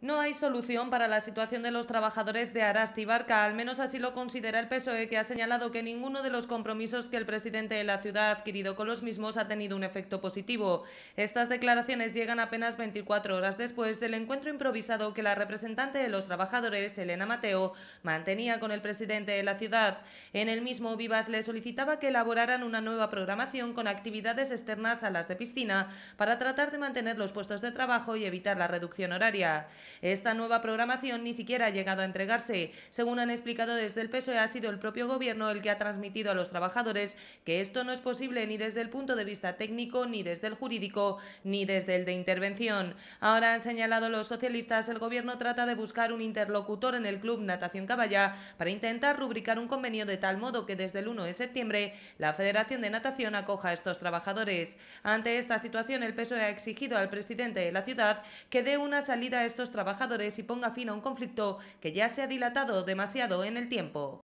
No hay solución para la situación de los trabajadores de Barca, al menos así lo considera el PSOE, que ha señalado que ninguno de los compromisos que el presidente de la ciudad ha adquirido con los mismos ha tenido un efecto positivo. Estas declaraciones llegan apenas 24 horas después del encuentro improvisado que la representante de los trabajadores, Elena Mateo, mantenía con el presidente de la ciudad. En el mismo, Vivas le solicitaba que elaboraran una nueva programación con actividades externas a las de piscina para tratar de mantener los puestos de trabajo y evitar la reducción horaria. Esta nueva programación ni siquiera ha llegado a entregarse. Según han explicado desde el PSOE, ha sido el propio gobierno el que ha transmitido a los trabajadores que esto no es posible ni desde el punto de vista técnico, ni desde el jurídico, ni desde el de intervención. Ahora han señalado los socialistas, el gobierno trata de buscar un interlocutor en el Club Natación Caballá para intentar rubricar un convenio de tal modo que desde el 1 de septiembre la Federación de Natación acoja a estos trabajadores. Ante esta situación, el PSOE ha exigido al presidente de la ciudad que dé una salida a estos trabajadores trabajadores y ponga fin a un conflicto que ya se ha dilatado demasiado en el tiempo.